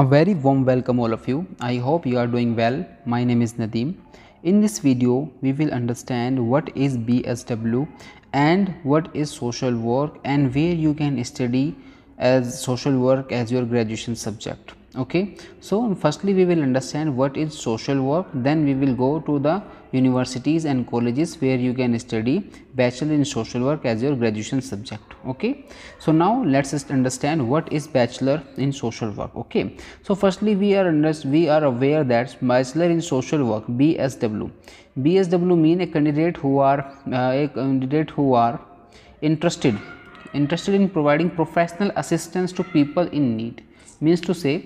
A very warm welcome all of you. I hope you are doing well. My name is Nadim. In this video, we will understand what is BSW and what is social work and where you can study as social work as your graduation subject okay so firstly we will understand what is social work then we will go to the universities and colleges where you can study bachelor in social work as your graduation subject okay so now let's just understand what is bachelor in social work okay so firstly we are under we are aware that bachelor in social work bsw bsw mean a candidate who are uh, a candidate who are interested interested in providing professional assistance to people in need means to से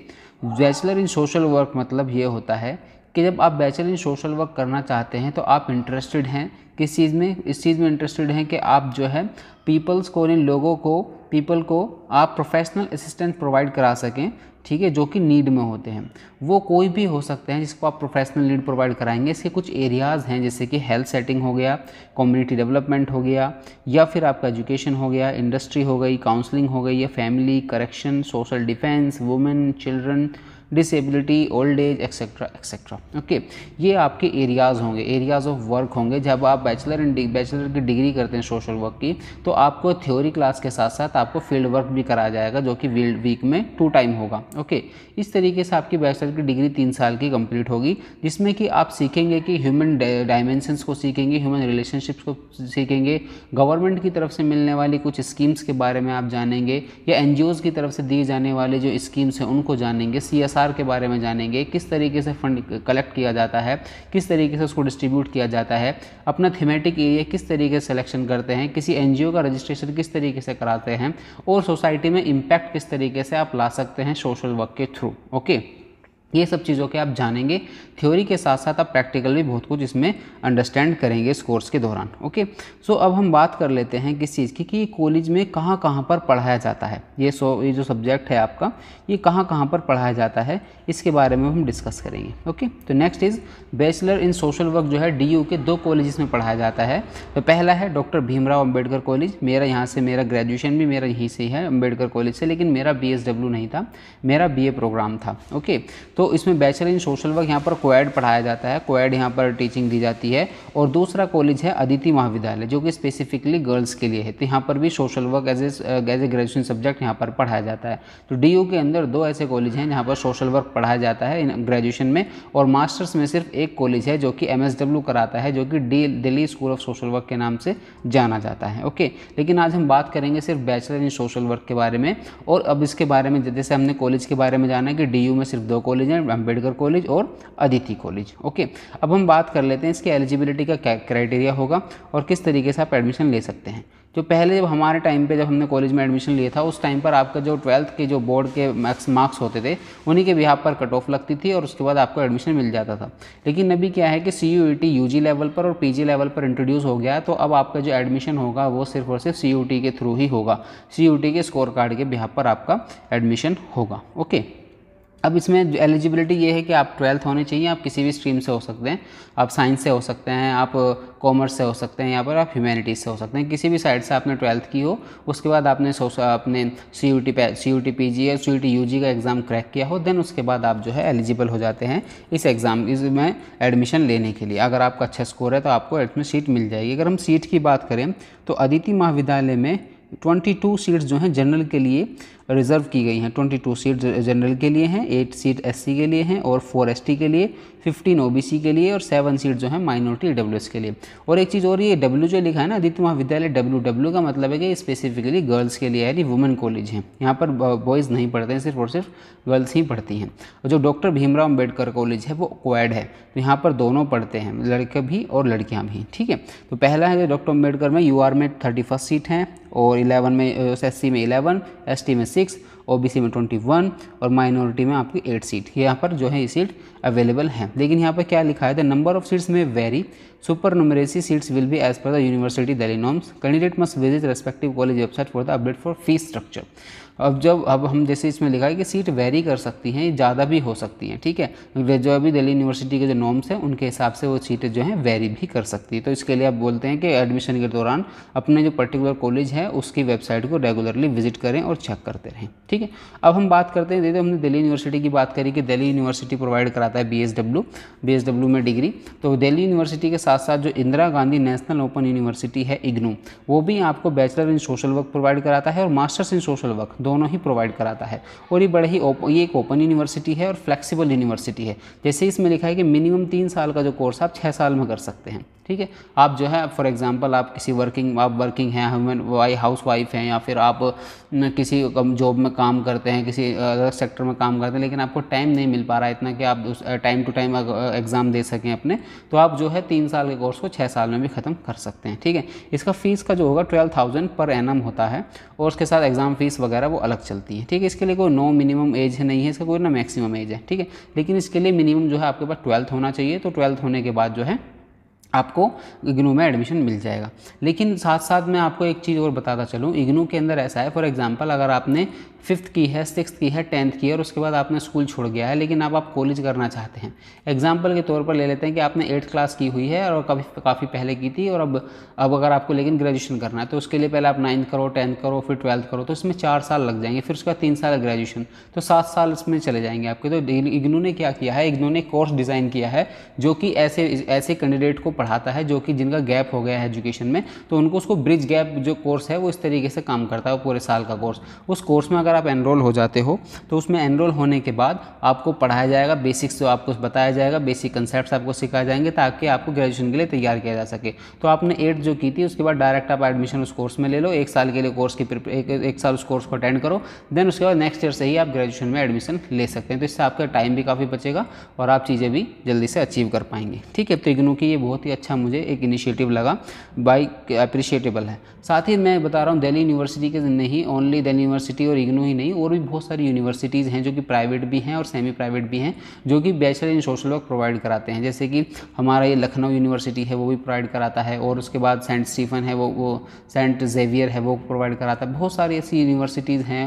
bachelor in social work मतलब ये होता है कि जब आप bachelor in social work करना चाहते हैं तो आप इंटरेस्टेड हैं किस चीज़ में इस चीज़ में इंटरेस्टेड हैं कि आप जो है पीपल्स को इन लोगों को पीपल को आप प्रोफेशनल असिस्टेंस प्रोवाइड करा सकें ठीक है जो कि नीड में होते हैं वो कोई भी हो सकते हैं जिसको आप प्रोफेशनल नीड प्रोवाइड कराएंगे इसके कुछ एरियाज़ हैं जैसे कि हेल्थ सेटिंग हो गया कम्युनिटी डेवलपमेंट हो गया या फिर आपका एजुकेशन हो गया इंडस्ट्री हो गई काउंसलिंग हो गई या family correction social defence women children disability old age etcetera etcetera okay ये आपके एरियाज़ होंगे एरियाज़ ऑफ वर्क होंगे जब आप बैचलर एंड बैचलर की डिग्री करते हैं सोशल वर्क की तो आपको थ्योरी क्लास के साथ साथ आपको फील्ड वर्क भी कराया जाएगा जो कि वीक में टू टाइम होगा ओके इस तरीके से आपकी बैचलर की डिग्री तीन साल की कंप्लीट होगी जिसमें कि आप सीखेंगे कि ह्यूमन डायमेंशंस को सीखेंगे ह्यूमन रिलेशनशिप्स को सीखेंगे गवर्नमेंट की तरफ से मिलने वाली कुछ स्कीम्स के बारे में आप जानेंगे या एन की तरफ से दिए जाने वाले जो स्कीम्स हैं उनको जानेंगे सी एस एसआर के बारे में जानेंगे किस तरीके से फंड कलेक्ट किया जाता है किस तरीके से उसको डिस्ट्रीब्यूट किया जाता है अपना थीमेटिक एरिया किस तरीके से सिलेक्शन करते हैं किसी एन का रजिस्ट्रेशन किस तरीके से कराते हैं और सोसाइटी में इम्पैक्ट किस तरीके से आप ला सकते हैं सोशल वर्क के थ्रू ओके ये सब चीज़ों के आप जानेंगे थ्योरी के साथ साथ आप प्रैक्टिकल भी बहुत कुछ इसमें अंडरस्टैंड करेंगे इस कोर्स के दौरान ओके सो अब हम बात कर लेते हैं किस चीज़ की कि कॉलेज में कहाँ कहाँ पर पढ़ाया जाता है ये सो ये जो सब्जेक्ट है आपका ये कहाँ कहाँ पर पढ़ाया जाता है इसके बारे में हम डिस्कस करेंगे ओके तो next is bachelor in social work जो है डी के दो कॉलेज में पढ़ाया जाता है तो पहला है डॉक्टर भीमराव अम्बेडकर कॉलेज मेरा यहाँ से मेरा ग्रेजुएशन भी मेरा यहीं से है अम्बेडकर कॉलेज से लेकिन मेरा बी नहीं था मेरा बी प्रोग्राम था ओके तो इसमें बैचलर इन सोशल वर्क यहाँ पर कोएड पढ़ाया जाता है कोएड यहाँ पर टीचिंग दी जाती है और दूसरा कॉलेज है अदिति महाविद्यालय जो कि स्पेसिफिकली गर्ल्स के लिए है तो यहाँ पर भी social work as as a graduation subject यहाँ पर पढ़ाया जाता है तो डी के अंदर दो ऐसे कॉलेज हैं जहाँ पर सोशल वर्क पढ़ाया जाता है ग्रेजुएशन में और मास्टर्स में सिर्फ एक कॉलेज है जो कि एम कराता है जो कि D Delhi school of social work के नाम से जाना जाता है ओके लेकिन आज हम बात करेंगे सिर्फ बैचलर इन सोशल वर्क के बारे में और अब इसके बारे में जैसे हमने कॉलेज के बारे में जाना है कि डी में सिर्फ दो कॉलेज कॉलेज हैं अम्बेडकर कॉलेज और अदिति कॉलेज ओके अब हम बात कर लेते हैं इसके एलिजिबिलिटी का क्राइटेरिया होगा और किस तरीके से आप एडमिशन ले सकते हैं जो पहले जब हमारे टाइम पे जब हमने कॉलेज में एडमिशन लिया था उस टाइम पर आपका जो ट्वेल्थ के जो बोर्ड के मार्क्स मार्क्स होते थे उन्हीं के बिहार पर कट ऑफ लगती थी और उसके बाद आपको एडमिशन मिल जाता था लेकिन अभी क्या है कि C U T U G level पर और पी जी लेवल पर इंट्रोड्यूस हो गया तो अब आपका जो एडमिशन होगा वो सिर्फ और सिर्फ सी यू टी के थ्रू ही होगा सी यू टी के स्कोर कार्ड के बिहार पर आपका एडमिशन होगा ओके अब इसमें एलिजिबिलिटी ये है कि आप ट्वेल्थ होने चाहिए आप किसी भी स्ट्रीम से हो सकते हैं आप साइंस से हो सकते हैं आप कॉमर्स से हो सकते हैं यहाँ पर आप ह्यूमैनिटीज़ से हो सकते हैं किसी भी साइड से आपने ट्वेल्थ की हो उसके बाद आपने आपने C U T C U T P G या C U T U G का एग्ज़ाम क्रैक किया हो देन उसके बाद आप जो है एलिजिबल हो जाते हैं इस एग्ज़ाम इसमें एडमिशन लेने के लिए अगर आपका अच्छा स्कोर है तो आपको एडमिशन सीट मिल जाएगी अगर हम सीट की बात करें तो अदिति महाविद्यालय में 22 सीट्स जो हैं जनरल के लिए रिजर्व की गई हैं 22 सीट जनरल के लिए हैं 8 सीट एससी के लिए हैं और 4 एसटी के लिए 15 ओबीसी के लिए और 7 सीट जो है माइनॉरिटी डब्ल्यू के लिए और एक चीज़ और ये डब्ल्यू जो लिखा है ना आदित्य महाविद्यालय डब्ल्यू डब्ल्यू का मतलब है कि स्पेसिफिकली गर्ल्स के लिए यानी वुमेन कॉलेज हैं यहाँ पर बॉयज़ नहीं पढ़ते हैं सिर्फ और सिर्फ गर्ल्स ही पढ़ती हैं और जो डॉक्टर भीमराव अम्बेडकर कॉलेज है वो क्वैड है तो यहाँ पर दोनों पढ़ते हैं लड़के भी और लड़कियाँ भी ठीक है तो पहला है डॉक्टर अम्बेडकर में यू में थर्टी सीट हैं और इलेवन में एस में इलेवन एस में 6 ओबीसी में 21 और माइनॉरिटी में आपकी 8 सीट यहाँ पर जो है ये सीट अवेलेबल है लेकिन यहाँ पर क्या लिखा है the number of seats in very supernumerary seats will be as per the university Delhi norms candidate must visit respective college website for the update for fees structure अब जब अब हम जैसे इसमें लिखा है कि सीट वेरी कर सकती हैं ज़्यादा भी हो सकती हैं ठीक है जो अभी दिल्ली यूनिवर्सिटी के जो नॉम्स हैं उनके हिसाब से वो सीटें जो हैं वेरी भी कर सकती है तो इसके लिए आप बोलते हैं कि एडमिशन के दौरान अपने जो पर्टिकुलर कॉलेज है उसकी वेबसाइट को रेगुलरली विजिट करें और चेक करते रहें ठीक ठीक है अब हम बात करते हैं देखिए हमने दिल्ली यूनिवर्सिटी की बात करी कि दिल्ली यूनिवर्सिटी प्रोवाइड कराता है बी एस डब्ल्यू में डिग्री तो दिल्ली यूनिवर्सिटी के साथ साथ जो Indira Gandhi national open university है इग्नू वो भी आपको bachelor in social work provide कराता है और मास्टर्स इन सोशल वर्क दोनों ही प्रोवाइड कराता है और ये बड़े ही ये एक ओपन यूनिवर्सिटी है और फ्लेक्सीबल यूनिवर्सिटी है जैसे इसमें लिखा है कि मिनिमम तीन साल का जो कोर्स आप छः साल में कर सकते हैं ठीक है आप जो है फॉर एग्जांपल आप किसी वर्किंग आप वर्किंग हैं हाउस वाइफ हैं या फिर आप किसी जॉब में काम काम करते हैं किसी अदर सेक्टर में काम करते हैं लेकिन आपको टाइम नहीं मिल पा रहा है इतना कि आप उस टाइम टू टाइम एग्ज़ाम दे सकें अपने तो आप जो है तीन साल के कोर्स को छः साल में भी ख़त्म कर सकते हैं ठीक है इसका फ़ीस का जो होगा ट्वेल्व थाउजेंड पर एम होता है और उसके साथ एग्ज़ाम फ़ीस वगैरह वो अलग चलती है ठीक है इसके लिए कोई नो मिनिमम एज है नहीं है इसका कोई ना मैक्सिमम एज है ठीक है लेकिन इसके लिए मिनिमम जो है आपके पास ट्वेल्थ होना चाहिए तो ट्वेल्थ होने के बाद जो है आपको इग्नू में एडमिशन मिल जाएगा लेकिन साथ साथ मैं आपको एक चीज़ और बताता चलूँ इग्नू के अंदर ऐसा है फॉर एग्जांपल अगर आपने फिफ्थ की है सिक्स की है टेंथ की है और उसके बाद आपने स्कूल छोड़ गया है लेकिन अब आप कॉलेज करना चाहते हैं एग्जाम्पल के तौर पर ले लेते हैं कि आपने एट्थ क्लास की हुई है और काफ़ी काफ़ी पहले की थी और अब अब अगर आपको लेकिन ग्रेजुएशन करना है तो उसके लिए पहले आप नाइन्थ करो टेंथ करो फिर ट्वेल्थ करो तो इसमें चार साल लग जाएंगे फिर उसके बाद तीन साल ग्रेजुएशन तो सात साल इसमें चले जाएंगे आपके तो इग्नू ने क्या किया है इग्नू ने कोर्स डिज़ाइन किया है जो कि ऐसे ऐसे कैंडिडेट को पढ़ाता है जो कि जिनका गैप हो गया है एजुकेशन में तो उनको उसको ब्रिज गैप जो कोर्स है वो इस तरीके से काम करता है पूरे साल का कोर्स उस कोर्स में अगर आप एनरोल हो जाते हो तो उसमें एनरोल होने के बाद आपको पढ़ाया जाएगा बेसिक्स जो आपको बताया जाएगा बेसिक कंसेप्ट आपको सिखाए जाएंगे ताकि आपको ग्रेजुएशन के लिए तैयार किया जा सके तो आपने एट जो की थी उसके बाद डायरेक्ट आप एडमिशन उस कोर्स में ले लो एक साल के लिए कोर्स की एक, एक साल उस कोर्स को अटेंड करो देन उसके बाद नेक्स्ट ईयर से ही आप ग्रेजुएशन में एडमिशन ले सकते हैं तो इससे आपका टाइम भी काफ़ी बचेगा और आप चीज़ें भी जल्दी से अचीव कर पाएंगे ठीक है तो इग्नू की ये बहुत ही अच्छा मुझे एक इनिशिएटिव लगा बाई अप्रिशिएटेबल है साथ ही मैं बता रहा हूँ दिल्ली यूनिवर्सिटी के नहीं ओनली दिल्ली यूनिवर्सिटी और इग्नू दोनों ही नहीं और भी बहुत सारी यूनिवर्सिटीज़ हैं जो कि प्राइवेट भी हैं और सेमी प्राइवेट भी हैं जो कि bachelor in social work provide कराते हैं जैसे कि हमारा ये लखनऊ यूनिवर्सिटी है वो भी प्रोवाइड कराता है और उसके बाद सेंट स्टीफन है वो वो सेंट जेवियर है वो प्रोवाइड कराता है बहुत सारी ऐसी यूनिवर्सिटीज़ हैं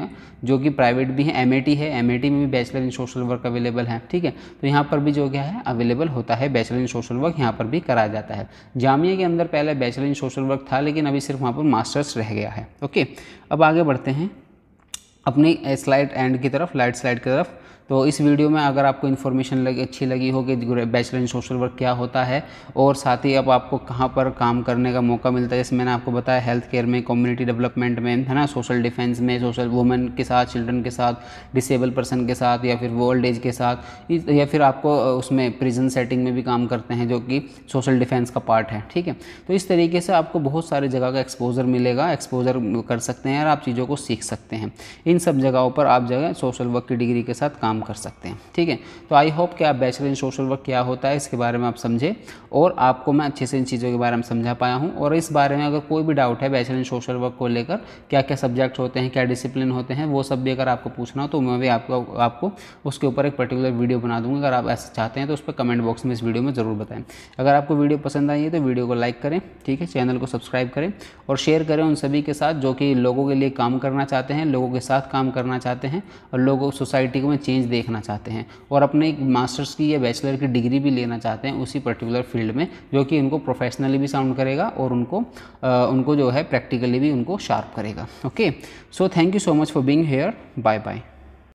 जो कि प्राइवेट भी हैं एम है एम में भी bachelor in social work available है ठीक है तो यहाँ पर भी जो क्या है अवेलेबल होता है बैचलर इन सोशल वर्क यहाँ पर भी कराया जाता है जामिया के अंदर पहले बैचलर इन सोशल वर्क था लेकिन अभी सिर्फ वहाँ पर मास्टर्स रह गया है ओके अब आगे बढ़ते हैं अपनी स्लाइड एंड की तरफ लाइट स्लाइड की तरफ तो इस वीडियो में अगर आपको इन्फॉर्मेशन लगी अच्छी लगी हो कि बैचलर इन सोशल वर्क क्या होता है और साथ ही अब आपको कहाँ पर काम करने का मौका मिलता है जैसे मैंने आपको बताया हेल्थ केयर में कम्युनिटी डेवलपमेंट में है ना सोशल डिफेंस में सोशल वुमेन के साथ चिल्ड्रन के साथ डिसेबल पर्सन के साथ या फिर ओल्ड एज के साथ या फिर आपको उसमें प्रिजन सेटिंग में भी काम करते हैं जो कि सोशल डिफेंस का पार्ट है ठीक है तो इस तरीके से आपको बहुत सारे जगह का एक्सपोजर मिलेगा एक्सपोजर कर सकते हैं और आप चीज़ों को सीख सकते हैं इन सब जगहों पर आप जगह सोशल वर्क की डिग्री के साथ काम कर सकते हैं ठीक है तो आई होप कि आप बैचलर इन सोशल वर्क क्या होता है इसके बारे में आप समझे और आपको मैं अच्छे से इन चीज़ों के बारे में समझा पाया हूँ और इस बारे में अगर कोई भी डाउट है बैचलर इन सोशल वर्क को लेकर क्या क्या सब्जेक्ट होते हैं क्या डिसिप्लिन होते हैं वो सब भी अगर आपको पूछना हो तो मैं भी आपको आपको उसके ऊपर एक पर्टिकुलर वीडियो बना दूँगा अगर आप ऐसा चाहते हैं तो उस पर कमेंट बॉक्स में इस वीडियो में ज़रूर बताएं अगर आपको वीडियो पसंद आई है तो वीडियो को लाइक करें ठीक है चैनल को सब्सक्राइब करें और शेयर करें उन सभी के साथ जो कि लोगों के लिए काम करना चाहते हैं लोगों के साथ काम करना चाहते हैं और लोगों सोसाइटी को में चेंज चेंज देखना चाहते हैं और अपने एक मास्टर्स की या बैचलर की डिग्री भी लेना चाहते हैं उसी पर्टिकुलर फील्ड में जो कि उनको प्रोफेशनली भी साउंड करेगा और उनको आ, उनको जो है प्रैक्टिकली भी उनको शार्प करेगा okay so thank you so much for being here bye bye